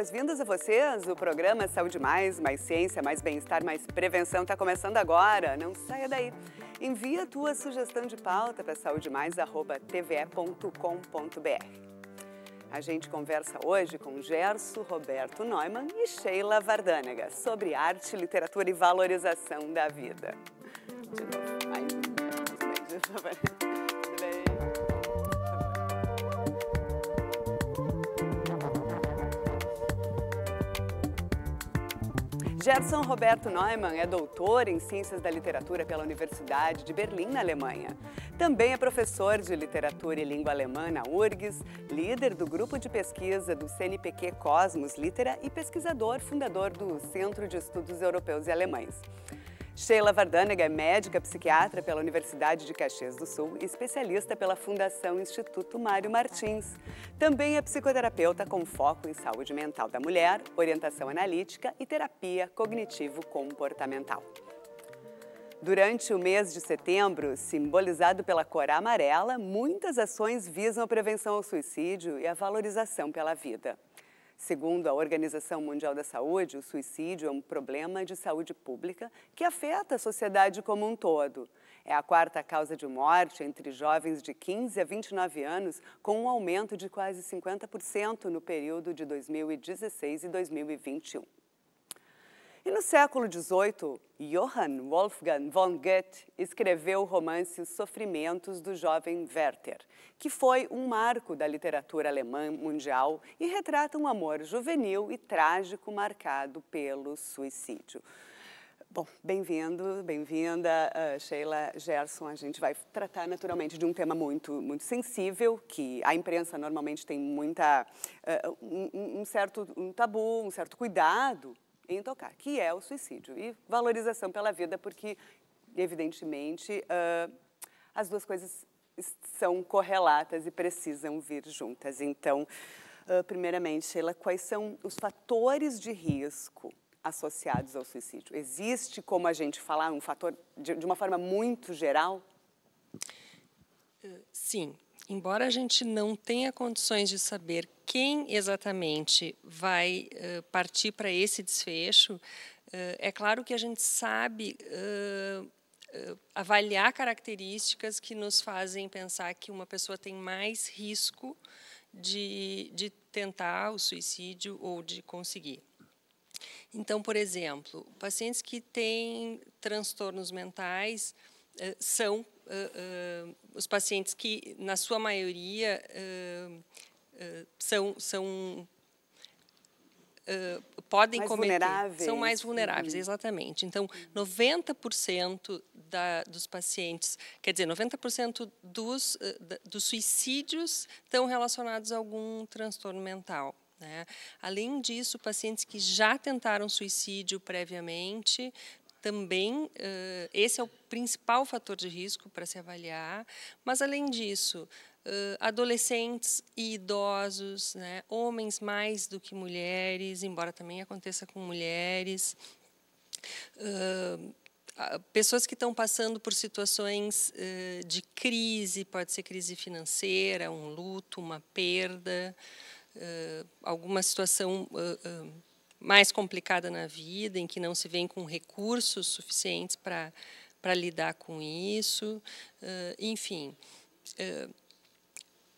boas-vindas a vocês. O programa Saúde Mais, mais ciência, mais bem-estar, mais prevenção está começando agora. Não saia daí. Envia a tua sugestão de pauta para saúdemais@tve.com.br. A gente conversa hoje com Gerson Roberto Neumann e Sheila Vardanega sobre arte, literatura e valorização da vida. De novo. Ai, Gerson Roberto Neumann é doutor em Ciências da Literatura pela Universidade de Berlim, na Alemanha. Também é professor de Literatura e Língua Alemã na URGS, líder do grupo de pesquisa do CNPq Cosmos Litera e pesquisador fundador do Centro de Estudos Europeus e Alemães. Sheila Vardanega é médica psiquiatra pela Universidade de Caxias do Sul e especialista pela Fundação Instituto Mário Martins. Também é psicoterapeuta com foco em saúde mental da mulher, orientação analítica e terapia cognitivo-comportamental. Durante o mês de setembro, simbolizado pela cor amarela, muitas ações visam a prevenção ao suicídio e a valorização pela vida. Segundo a Organização Mundial da Saúde, o suicídio é um problema de saúde pública que afeta a sociedade como um todo. É a quarta causa de morte entre jovens de 15 a 29 anos, com um aumento de quase 50% no período de 2016 e 2021. E no século XVIII, Johann Wolfgang von Goethe escreveu o romance Sofrimentos do Jovem Werther, que foi um marco da literatura alemã mundial e retrata um amor juvenil e trágico marcado pelo suicídio. Bom, bem-vindo, bem-vinda, uh, Sheila Gerson. A gente vai tratar naturalmente de um tema muito, muito sensível, que a imprensa normalmente tem muita, uh, um, um, certo um tabu, um certo cuidado em tocar, que é o suicídio. E valorização pela vida, porque, evidentemente, uh, as duas coisas são correlatas e precisam vir juntas. Então, uh, primeiramente, Sheila, quais são os fatores de risco associados ao suicídio? Existe, como a gente falar, um fator de, de uma forma muito geral? Sim, embora a gente não tenha condições de saber quem exatamente vai uh, partir para esse desfecho, uh, é claro que a gente sabe uh, avaliar características que nos fazem pensar que uma pessoa tem mais risco de, de tentar o suicídio ou de conseguir. Então, por exemplo, pacientes que têm transtornos mentais são uh, os pacientes que, na sua maioria, eh, são, são Uh, podem mais cometer. Vulneráveis. São mais vulneráveis, uhum. exatamente. Então, 90% da, dos pacientes, quer dizer, 90% dos, uh, dos suicídios estão relacionados a algum transtorno mental. Né? Além disso, pacientes que já tentaram suicídio previamente também eh, esse é o principal fator de risco para se avaliar, mas além disso, eh, adolescentes e idosos, né, homens mais do que mulheres, embora também aconteça com mulheres, eh, pessoas que estão passando por situações de crise, pode ser crise financeira, um luto, uma perda, alguma situação mais complicada na vida, em que não se vem com recursos suficientes para para lidar com isso, uh, enfim. Uh,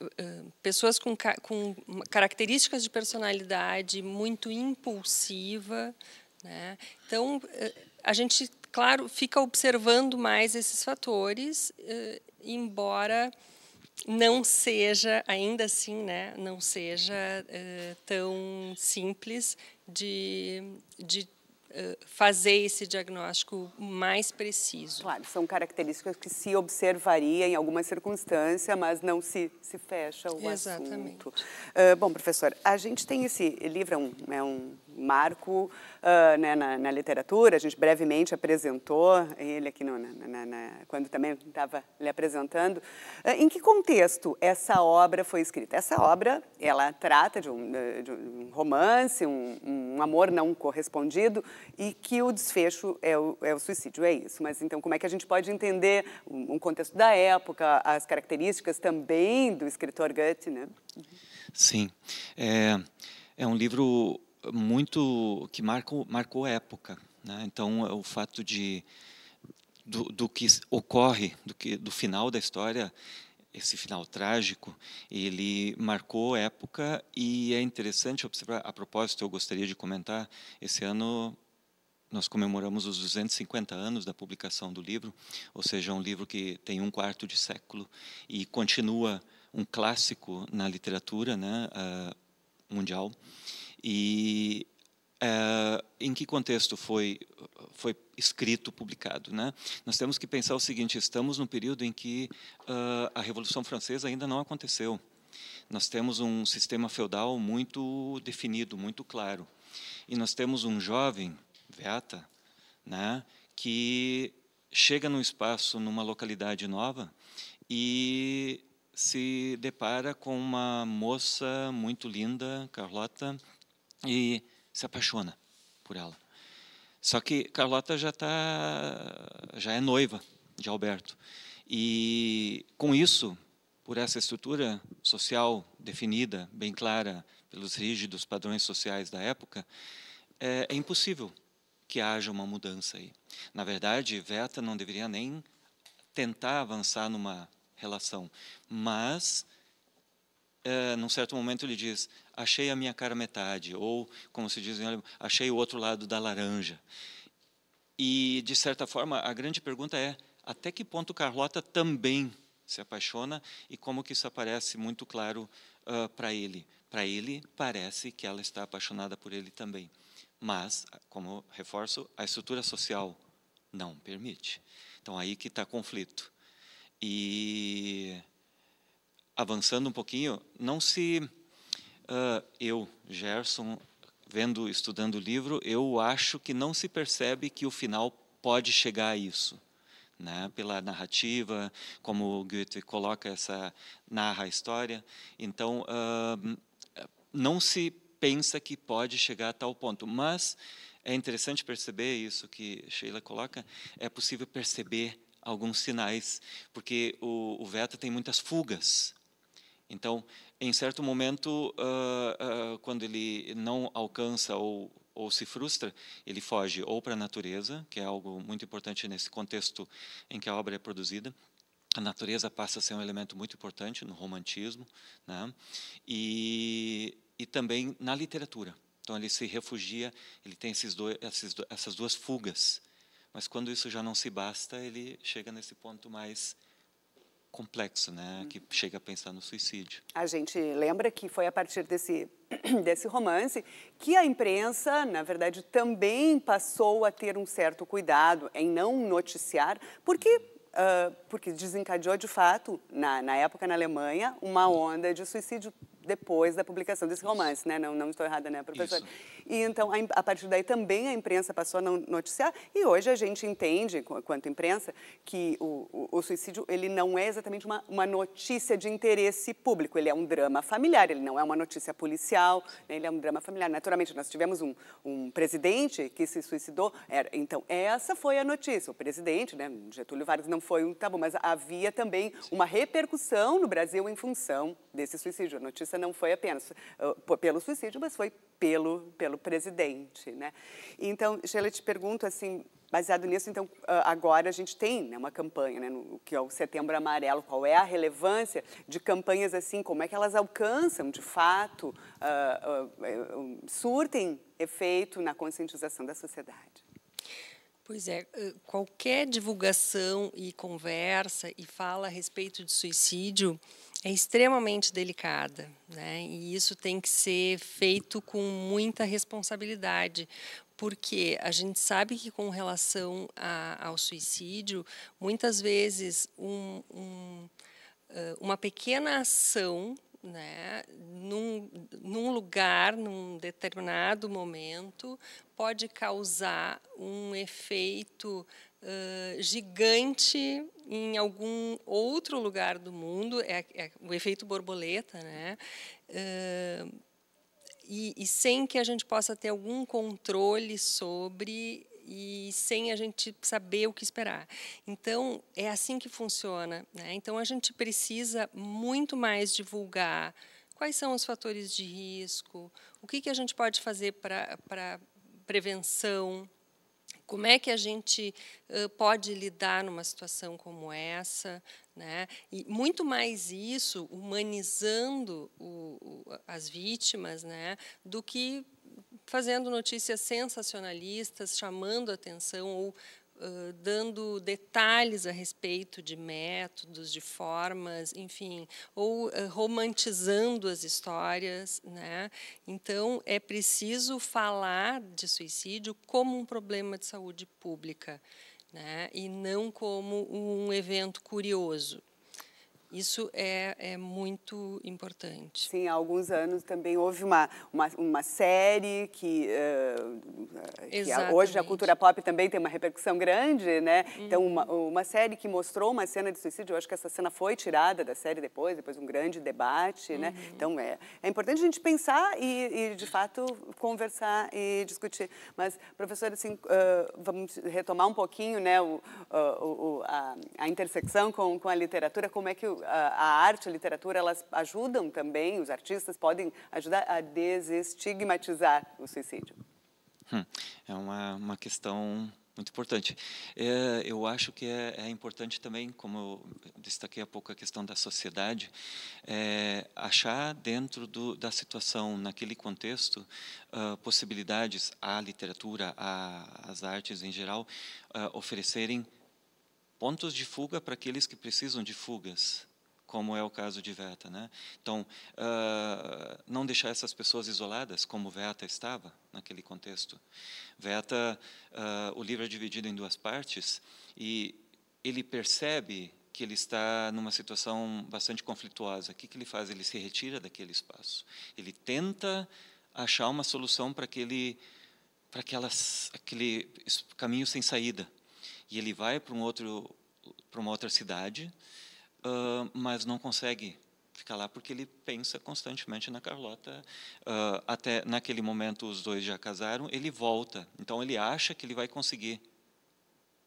uh, pessoas com, ca com características de personalidade muito impulsiva. Né? Então, a gente, claro, fica observando mais esses fatores, embora não seja, ainda assim, né, não seja eh, tão simples de, de eh, fazer esse diagnóstico mais preciso. Claro, são características que se observaria em alguma circunstância, mas não se, se fecha o Exatamente. assunto. Uh, bom, professor, a gente tem esse livro, é um, é um marco uh, né, na, na, literatura. A gente brevemente apresentou ele aqui no, na, na, quando também estava lhe apresentando. Uh, em que contexto essa obra foi escrita? Essa obra ela trata de um, de um romance, um, um, amor não correspondido e que o desfecho é o, é o, suicídio, é isso. Mas então como é que a gente pode entender um, um contexto da época, as características também do escritor Goethe, né? Sim. É, é um livro muito que marcou, marcou época. Né? Então, é o fato de do, do, que ocorre, do que do final da história, esse final trágico, ele marcou época e é interessante observar. A propósito, eu gostaria de comentar. Esse ano nós comemoramos os 250 anos da publicação do livro, ou seja, um livro que tem um quarto de século e continua um clássico na literatura, né, uh, mundial. E eh, em que contexto foi, foi escrito, publicado? Né? Nós temos que pensar o seguinte: estamos num período em que uh, a Revolução Francesa ainda não aconteceu. Nós temos um sistema feudal muito definido, muito claro. E nós temos um jovem, Veata, né, que chega num espaço, numa localidade nova e se depara com uma moça muito linda, Carlota, e se apaixona por ela. Só que Carlota já tá, já é noiva de Alberto. E com isso, por essa estrutura social definida, bem clara, pelos rígidos padrões sociais da época, é, é impossível que haja uma mudança aí. Na verdade, Veta não deveria nem tentar avançar numa relação, mas é, num certo momento ele diz: achei a minha cara metade, ou, como se diz em alemão, achei o outro lado da laranja. E, de certa forma, a grande pergunta é até que ponto Carlota também se apaixona e como que isso aparece muito claro uh, ah, para ele. Para ele, parece que ela está apaixonada por ele também. Mas, como reforço, a estrutura social não permite. Então, aí que está conflito. E, avançando um pouquinho, não se Uh, eu, Gerson, vendo, estudando o livro, eu acho que não se percebe que o final pode chegar a isso. Né, pela narrativa, como Goethe coloca essa narra a história. Então, uh, não se pensa que pode chegar a tal ponto, mas é interessante perceber isso que Sheila coloca. É possível perceber alguns sinais, porque o, o Veta tem muitas fugas, então, em certo momento, uh, uh, quando ele não alcança ou, ou se frustra, ele foge ou para a natureza, que é algo muito importante nesse contexto em que a obra é produzida. A natureza passa a ser um elemento muito importante no romantismo, né? e, e também na literatura. Então, ele se refugia, ele tem esses dois, esses, essas duas fugas. Mas quando isso já não se basta, ele chega nesse ponto mais complexo, né? Uhum. Que chega a pensar no suicídio. A gente lembra que foi a partir desse desse romance que a imprensa, na verdade, também passou a ter um certo cuidado em não noticiar, porque Uh, porque desencadeou de fato, na, na época na Alemanha, uma uhum. onda de suicídio depois da publicação desse romance, né? Não, não estou errada, né, professora? Isso. E então, a, a, partir daí, também a imprensa passou a noticiar e hoje a gente entende, quanto imprensa, que o, o, o, suicídio, ele não é exatamente uma, uma notícia de interesse público, ele é um drama familiar, ele não é uma notícia policial, né? ele é um drama familiar. Naturalmente, nós tivemos um, um presidente que se suicidou, era, então, essa foi a notícia, o presidente, né, Getúlio Vargas não foi um tabu, mas havia também uma repercussão no Brasil em função desse suicídio, a notícia França não foi apenas uh, pelo suicídio, mas foi pelo, pelo presidente, né? Então, Sheila, te pergunto assim, baseado nisso, então, ah, agora a gente tem né, uma campanha, né, no, que é o Setembro Amarelo, qual é a relevância de campanhas assim, como é que elas alcançam, de fato, uh, uh, surtem efeito na conscientização da sociedade? Pois é, qualquer divulgação e conversa e fala a respeito de suicídio é extremamente delicada, né? E isso tem que ser feito com muita responsabilidade, porque a gente sabe que com relação a, ao suicídio, muitas vezes um, um, uma pequena ação né, num, num, lugar, num determinado momento, pode causar um efeito eh, gigante em algum outro lugar do mundo, é, é o efeito borboleta, né? Uh, e, e sem que a gente possa ter algum controle sobre e sem a gente saber o que esperar. Então, é assim que funciona. Né? Então, a gente precisa muito mais divulgar quais são os fatores de risco, o que, que a gente pode fazer para prevenção, como é que a gente pode lidar numa situação como essa? Né? E muito mais isso, humanizando o, o, as vítimas, né? do que fazendo notícias sensacionalistas, chamando atenção ou dando detalhes a respeito de métodos, de formas, enfim, ou uh, romantizando as histórias. Né? Então, é preciso falar de suicídio como um problema de saúde pública né? e não como um evento curioso. Isso é, é muito importante. Sim, há alguns anos também houve uma, uma, uma série que, uh, que hoje a cultura pop também tem uma repercussão grande, né? Uhum. Então, uma, uhum. uma série que mostrou uma cena de suicídio, eu acho que essa cena foi tirada da série depois, depois um grande debate, né? uhum. né? Então, é, é importante a gente pensar e, e, de fato, conversar e discutir. Mas, professora, assim, uh, vamos retomar um pouquinho, né, o, o, o a, a intersecção com, com a literatura, como é que a arte, a literatura, elas ajudam também, os artistas podem ajudar a desestigmatizar o suicídio? Hum, é uma, uma questão muito importante. É, eu acho que é, é, importante também, como eu destaquei há pouco a questão da sociedade, é, achar dentro do, da situação, naquele contexto, uh, possibilidades à literatura, à, às artes em geral, uh, oferecerem pontos de fuga para aqueles que precisam de fugas como é o caso de Veta. Né? Então, uh, não deixar essas pessoas isoladas, como Veta estava naquele contexto. Veta, uh, o livro é dividido em duas partes, e ele percebe que ele está numa situação bastante conflituosa. O que, que ele faz? Ele se retira daquele espaço. Ele tenta achar uma solução para aquele, para aquelas, aquele caminho sem saída. E ele vai para um outro, para uma outra cidade uh, mas não consegue ficar lá porque ele pensa constantemente na Carlota. Uh, até naquele momento os dois já casaram, ele volta. Então ele acha que ele vai conseguir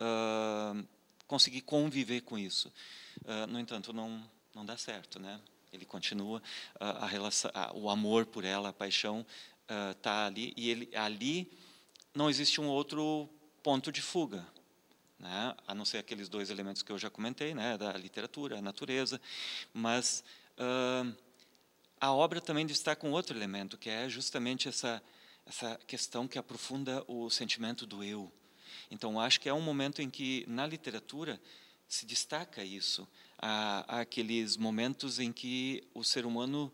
uh, conseguir conviver com isso. Uh, no entanto, não não dá certo, né? Ele continua a relação, o amor por ela, a paixão está ali e ele ali não existe um outro ponto de fuga né? a não ser aqueles dois elementos que eu já comentei, né? da literatura, a natureza, mas uh, a obra também destaca um outro elemento, que é justamente essa, essa questão que aprofunda o sentimento do eu. Então, acho que é um momento em que, na literatura, se destaca isso, há, há aqueles momentos em que o ser humano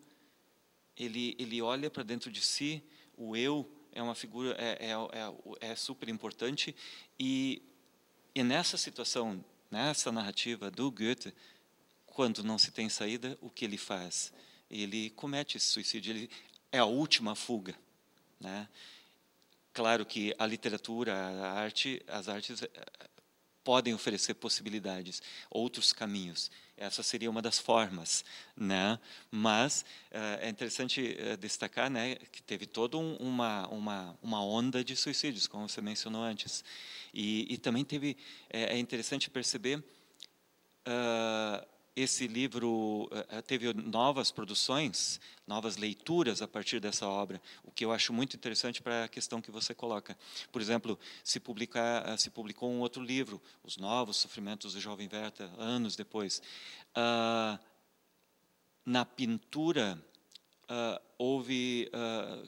ele, ele olha para dentro de si, o eu é uma figura é, é, é, é super importante e e nessa situação, nessa narrativa do Goethe, quando não se tem saída, o que ele faz? Ele comete suicídio, ele é a última fuga. Né? Claro que a literatura, a arte, as artes eh, podem oferecer possibilidades, outros caminhos. Essa seria uma das formas, né? Mas eh, é interessante eh, destacar, né, que teve toda um, uma uma uma onda de suicídios, como você mencionou antes, e, e também teve é, é interessante perceber uh, esse livro eh, eh, teve novas produções, novas leituras a partir dessa obra, o que eu acho muito interessante para a questão que você coloca. Por exemplo, se, publicar, eh, se publicou um outro livro, Os Novos Sofrimentos do Jovem Werther, anos depois. Ah, na pintura, ah, houve, ah,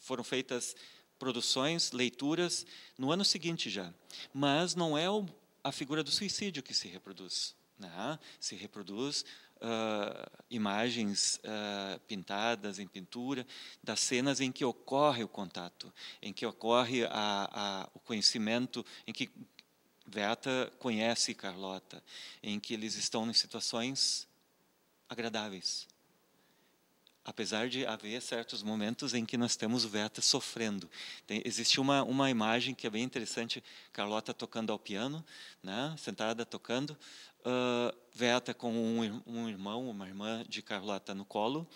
foram feitas produções, leituras, no ano seguinte já. Mas não é a figura do suicídio que se reproduz né? Se reproduz uh, imagens uh, pintadas em pintura das cenas em que ocorre o contato, em que ocorre a, a, o conhecimento, em que Veta conhece Carlota, em que eles estão em situações agradáveis, apesar de haver certos momentos em que nós temos o Veta sofrendo. Tem, existe uma, uma imagem que é bem interessante, Carlota tocando ao piano, né, sentada tocando, uh, ah, Veta com um, um irmão, uma irmã de Carlota no colo,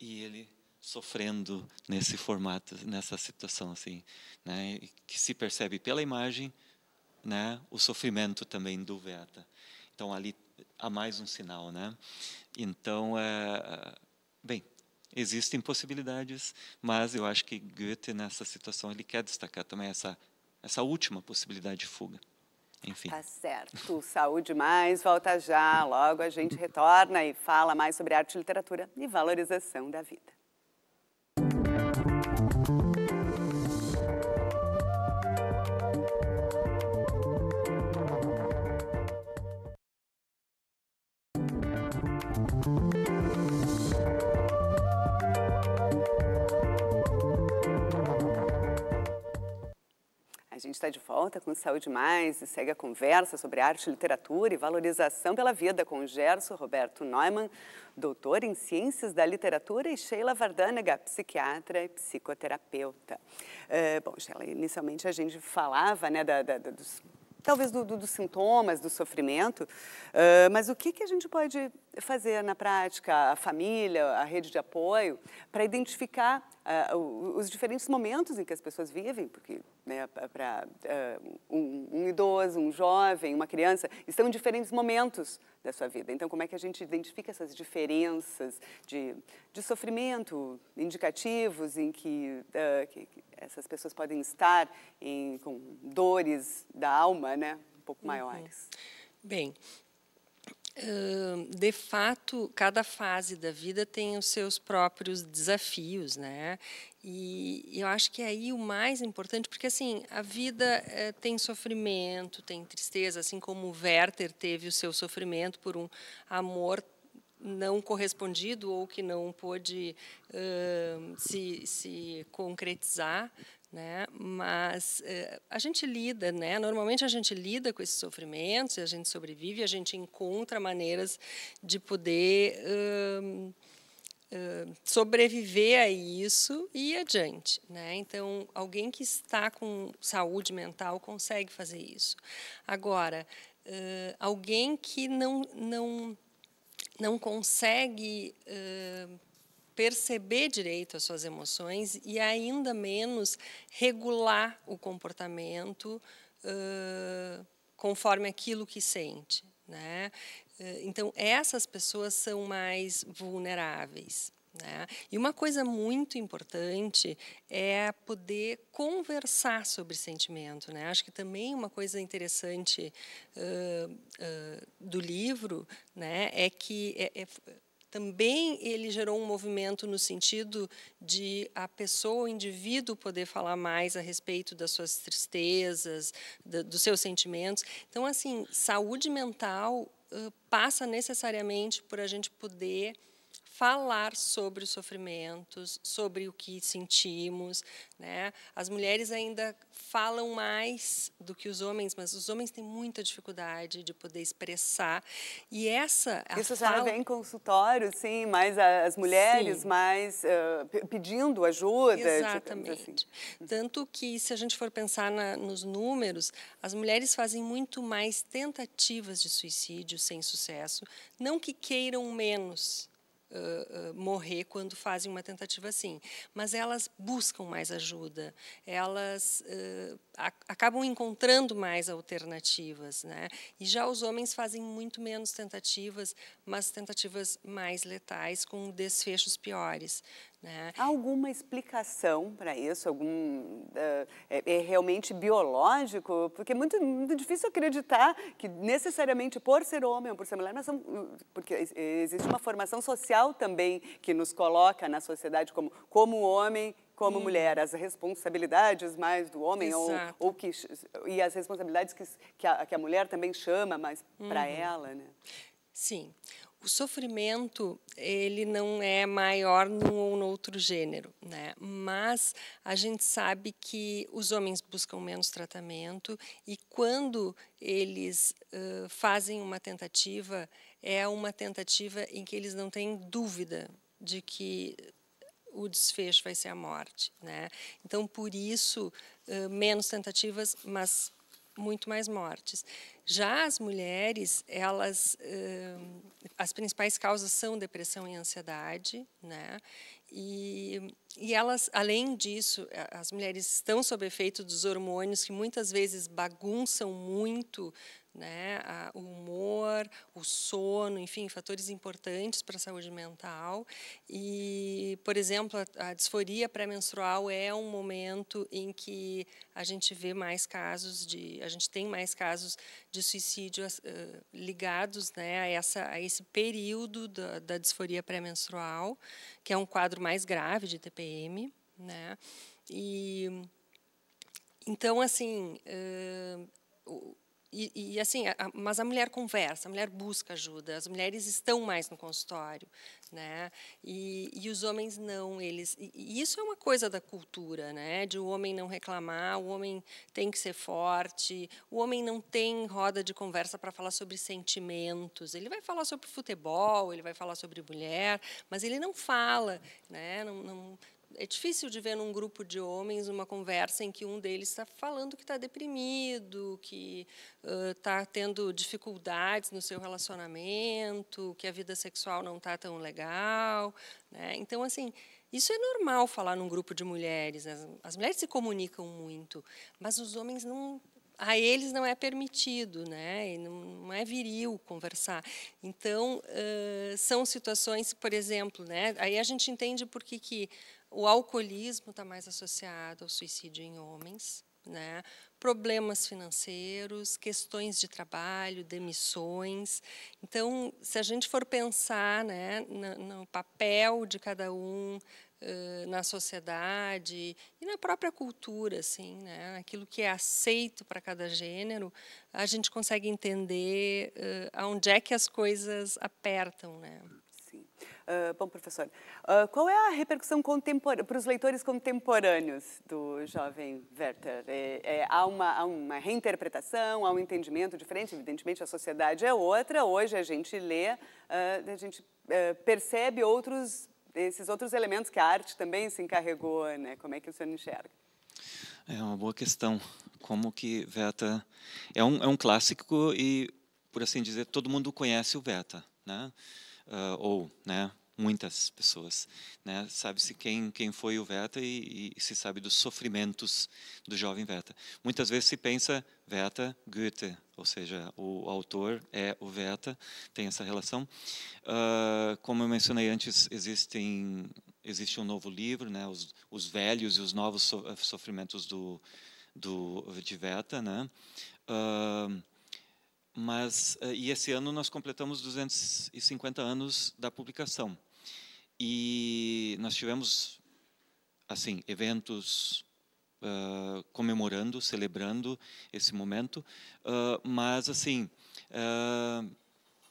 e ele sofrendo nesse formato, nessa situação assim, né, que se percebe pela imagem, né, o sofrimento também do Veta. Então ali há mais um sinal, né? Então é, bem, existem possibilidades, mas eu acho que Goethe nessa situação ele quer destacar também essa essa última possibilidade de fuga. Enfim. Tá certo. Saúde mais, volta já. Logo a gente retorna e fala mais sobre arte, literatura e valorização da vida. está de volta com Saúde Mais e segue a conversa sobre arte, literatura e valorização pela vida com Gerson Roberto Neumann, doutor em Ciências da Literatura, e Sheila Vardanega, psiquiatra e psicoterapeuta. É, bom, Sheila, inicialmente a gente falava né, da, da, dos, talvez do, do, dos sintomas, do sofrimento, uh, mas o que, que a gente pode fazer na prática a família, a rede de apoio, para identificar uh, os diferentes momentos em que as pessoas vivem, porque né, para uh, ah, um, um, idoso, um jovem, uma criança, estão em diferentes momentos da sua vida. Então, como é que a gente identifica essas diferenças de, de sofrimento, indicativos em que, uh, que, que essas pessoas podem estar em, com dores da alma, né, um pouco uhum. maiores? Bem, de fato, cada fase da vida tem os seus próprios desafios, né? E eu acho que é aí o mais importante, porque assim, a vida é, tem sofrimento, tem tristeza, assim como o Werther teve o seu sofrimento por um amor não correspondido ou que não pôde uh, se, se concretizar, né? Mas eh, a gente lida, né? Normalmente a gente lida com esses sofrimentos, a gente sobrevive, a gente encontra maneiras de poder hum, hum, sobreviver a isso e ir adiante, né? Então, alguém que está com saúde mental consegue fazer isso. Agora, hum, alguém que não não não consegue perceber direito as suas emoções e ainda menos regular o comportamento uh, conforme aquilo que sente. Né? Então, essas pessoas são mais vulneráveis. Né? E uma coisa muito importante é poder conversar sobre sentimento. Né? Acho que também uma coisa interessante uh, uh, do livro né, é que é, é, também ele gerou um movimento no sentido de a pessoa, o indivíduo, poder falar mais a respeito das suas tristezas, da, dos seus sentimentos. Então, assim, saúde mental uh, passa necessariamente por a gente poder falar sobre os sofrimentos, sobre o que sentimos. Né? As mulheres ainda falam mais do que os homens, mas os homens têm muita dificuldade de poder expressar. E essa. Isso já fala... vem em consultório, sim, mais as mulheres sim. mais uh, pedindo ajuda. Assim. Exatamente. Assim. Tanto que, se a gente for pensar na, nos números, as mulheres fazem muito mais tentativas de suicídio sem sucesso. Não que queiram menos, Uh, morrer quando fazem uma tentativa assim. Mas elas buscam mais ajuda, elas uh, acabam encontrando mais alternativas. Né? E já os homens fazem muito menos tentativas, mas tentativas mais letais, com desfechos piores. Né? Há alguma explicação para isso? Algum uh, é, é, realmente biológico? Porque é muito, muito difícil acreditar que necessariamente por ser homem ou por ser mulher, nós somos, porque existe uma formação social também que nos coloca na sociedade como como homem como hum. mulher, as responsabilidades mais do homem ou, ou, que, e as responsabilidades que, que, a, que a mulher também chama mais hum. para ela, né? Sim o sofrimento ele não é maior num ou no outro gênero, né? Mas a gente sabe que os homens buscam menos tratamento e quando eles uh, fazem uma tentativa é uma tentativa em que eles não têm dúvida de que o desfecho vai ser a morte, né? Então por isso uh, menos tentativas, mas muito mais mortes. Já as mulheres, elas, eh, as principais causas são depressão e ansiedade, né? E, e elas, além disso, as mulheres estão sob efeito dos hormônios que muitas vezes bagunçam muito né, a, o humor, o sono, enfim, fatores importantes para a saúde mental. E, por exemplo, a, a disforia pré-menstrual é um momento em que a gente vê mais casos de, a gente tem mais casos de suicídio uh, ligados, né, a essa a esse período da, da disforia pré-menstrual que é um quadro mais grave de TPM, né? E então assim, uh, e, e, assim, a, mas a mulher conversa, a mulher busca ajuda, as mulheres estão mais no consultório, né? E, e os homens não, eles. E, isso é uma coisa da cultura, né? De o homem não reclamar, o homem tem que ser forte, o homem não tem roda de conversa para falar sobre sentimentos. Ele vai falar sobre futebol, ele vai falar sobre mulher, mas ele não fala, né? Não, não, é difícil de ver num grupo de homens uma conversa em que um deles está falando que está deprimido, que está uh, tendo dificuldades no seu relacionamento, que a vida sexual não está tão legal. Né? Então, assim, isso é normal falar num grupo de mulheres. As, né? as mulheres se comunicam muito, mas os homens não, a eles não é permitido, né? E não é viril conversar. Então são situações, por exemplo, né? Aí a gente entende por que que o alcoolismo está mais associado ao suicídio em homens, né? problemas financeiros, questões de trabalho, demissões. Então, se a gente for pensar né, no, papel de cada um eh, na sociedade e na própria cultura, assim, né, naquilo que é aceito para cada gênero, a gente consegue entender uh, eh, onde é que as coisas apertam. Né? Ah, bom, professor, uh, qual é a repercussão para os leitores contemporâneos do jovem Werther? É, é, há, uma, há, uma, reinterpretação, há um entendimento diferente? Evidentemente, a sociedade é outra. Hoje a gente lê, uh, a gente percebe outros, esses outros elementos que a arte também se encarregou. Né? Como é que o senhor enxerga? É uma boa questão. Como que Werther... É um, é um clássico e, por assim dizer, todo mundo conhece o Werther, né? uh, ou, né, muitas pessoas, né? Sabe-se quem quem foi o Veta e, e, se sabe dos sofrimentos do jovem Veta. Muitas vezes se pensa Veta Goethe, ou seja, o autor é o Veta, tem essa relação. Uh, como eu mencionei antes, existem existe um novo livro, né? Os, os velhos e os novos sofrimentos do do de Veta, né? Uh, mas, eh, e esse ano nós completamos 250 anos da publicação. E nós tivemos, assim, eventos uh, comemorando, celebrando esse momento, uh, mas, assim, uh,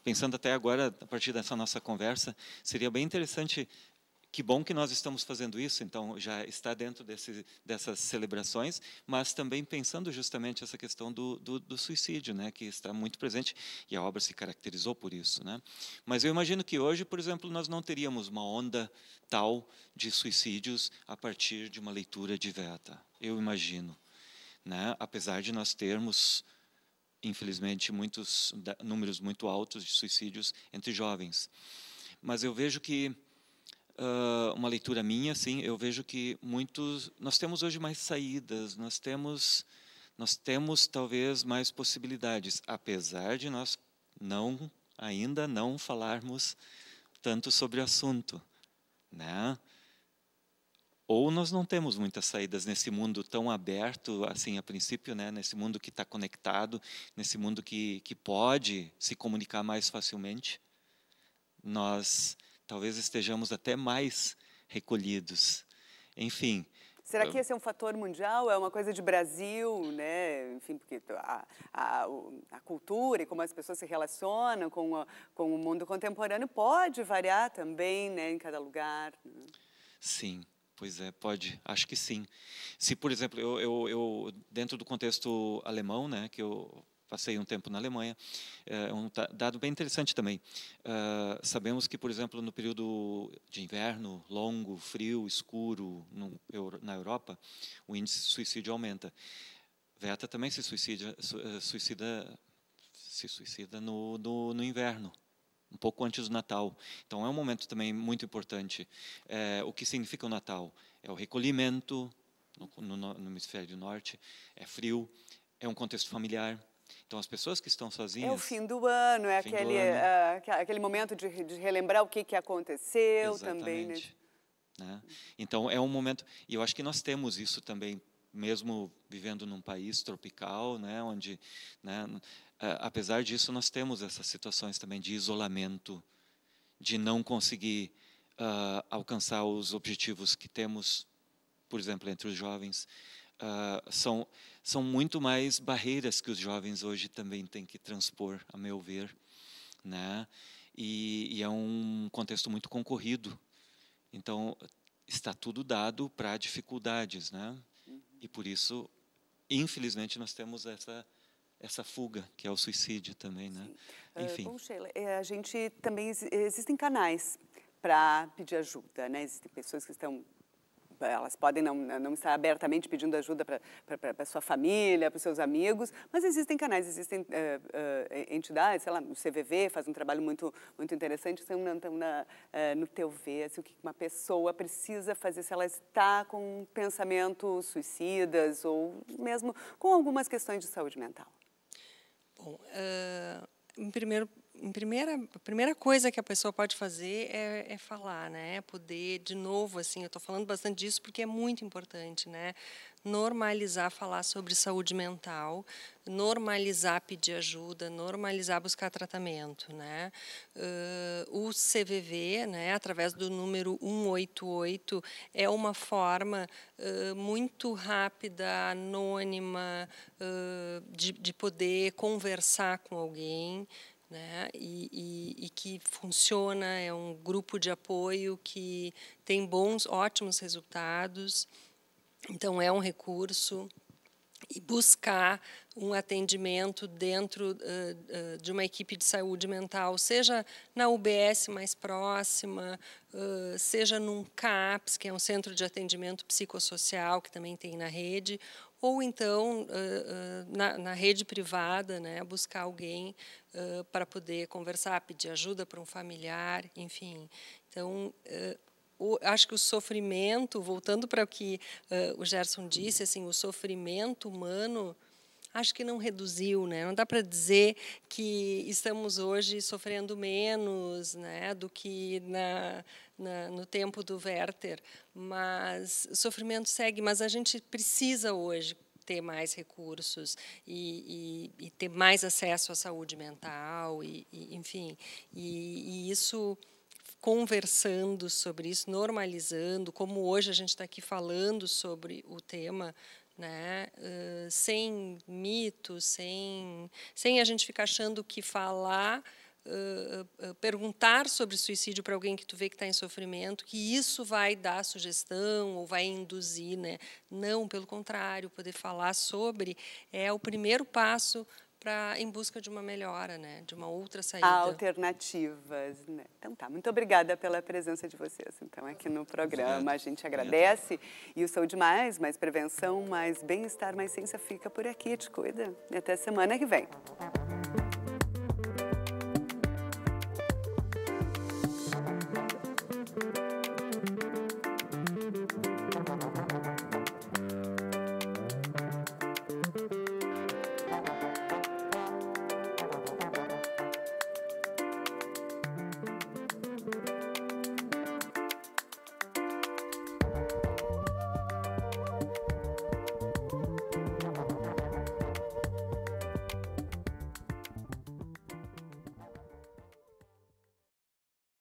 pensando até agora, a partir dessa nossa conversa, seria bem interessante que bom que nós estamos fazendo isso, então já está dentro desse, dessas celebrações, mas também pensando justamente essa questão do, do, do, suicídio, né, que está muito presente e a obra se caracterizou por isso, né. Mas eu imagino que hoje, por exemplo, nós não teríamos uma onda tal de suicídios a partir de uma leitura de Veta, eu imagino, né, apesar de nós termos infelizmente muitos números muito altos de suicídios entre jovens, mas eu vejo que uh, uma leitura minha, assim, eu vejo que muitos nós temos hoje mais saídas, nós temos nós temos talvez mais possibilidades, apesar de nós não ainda não falarmos tanto sobre o assunto, né? Ou nós não temos muitas saídas nesse mundo tão aberto, assim, a princípio, né? Nesse mundo que está conectado, nesse mundo que que pode se comunicar mais facilmente, nós talvez estejamos até mais recolhidos. Enfim. Será que esse é um fator mundial? É uma coisa de Brasil, né? Enfim, porque a, a, a cultura e como as pessoas se relacionam com, a, com o mundo contemporâneo pode variar também, né? Em cada lugar. Né? Sim. Pois é, pode, acho que sim. Se, por exemplo, eu, eu, eu, dentro do contexto alemão, né, que eu passei um tempo na Alemanha. É um dado bem interessante também. Uh, sabemos que, por exemplo, no período de inverno, longo, frio, escuro, no, na Europa, o índice de suicídio aumenta. Veta também se suicida, su, eh, suicida, se suicida no, no, no inverno um pouco antes do Natal. Então é um momento também muito importante. É, o que significa o Natal? É o recolhimento no, no, no hemisfério norte, é frio, é um contexto familiar, então, as pessoas que estão sozinhas. É o fim do ano, é aquele, ano. Uh, aquele momento de, de, relembrar o que, que aconteceu Exatamente. também. Né? Né? Então, é um momento. E eu acho que nós temos isso também, mesmo vivendo num país tropical, né, onde, né, apesar disso, nós temos essas situações também de isolamento, de não conseguir uh, alcançar os objetivos que temos, por exemplo, entre os jovens uh, são, são muito mais barreiras que os jovens hoje também têm que transpor, a meu ver. Né? E, e é um contexto muito concorrido. Então, está tudo dado para dificuldades. Né? Uhum. E por isso, infelizmente, nós temos essa essa fuga, que é o suicídio também, né? Sim. Ah, Enfim. Bom, Sheila, é, a gente também existem canais para pedir ajuda, né? Existem pessoas que estão elas podem não, né, não estar abertamente pedindo ajuda para a sua família, para os seus amigos, mas existem canais, existem uh, uh, entidades, sei lá, o CVV faz um trabalho muito, muito interessante, então, na, na, uh, no teu ver, assim, o que uma pessoa precisa fazer se ela está com pensamentos suicidas ou mesmo com algumas questões de saúde mental. Bom, em primeiro em primeira, a primeira coisa que a pessoa pode fazer é, é falar, né? É poder, de novo, assim, eu estou falando bastante disso porque é muito importante, né? Normalizar falar sobre saúde mental, normalizar pedir ajuda, normalizar buscar tratamento, né? Uh, o CVV, né? Através do número 188 é uma forma uh, muito rápida, anônima, uh, de, de poder conversar com alguém né? E, e, e, que funciona, é um grupo de apoio que tem bons, ótimos resultados. Então, é um recurso. E buscar um atendimento dentro uh, uh, de uma equipe de saúde mental, seja na UBS mais próxima, uh, seja num CAPS, que é um centro de atendimento psicossocial, que também tem na rede, ou então na, rede privada, né, buscar alguém para poder conversar, pedir ajuda para um familiar, enfim. Então, acho que o sofrimento, voltando para o que o Gerson disse, assim, o sofrimento humano acho que não reduziu, né? Não dá para dizer que estamos hoje sofrendo menos, né, do que na, na, no tempo do Werther, mas o sofrimento segue. Mas a gente precisa hoje ter mais recursos e, e, e ter mais acesso à saúde mental, e, e enfim, e isso conversando sobre isso, normalizando, como hoje a gente está aqui falando sobre o tema, né? Uh, sem mitos, sem, sem a gente ficar achando que falar, uh, uh, perguntar sobre suicídio para alguém que tu vê que está em sofrimento, que isso vai dar sugestão ou vai induzir, né? Não, pelo contrário, poder falar sobre é o primeiro passo para em busca de uma melhora, né, de uma outra saída. Alternativas, né? Então tá, muito obrigada pela presença de vocês, então, aqui no programa. A gente agradece e o Saúde Mais, mais prevenção, mais bem-estar, mais ciência fica por aqui. Te cuida e até semana que vem.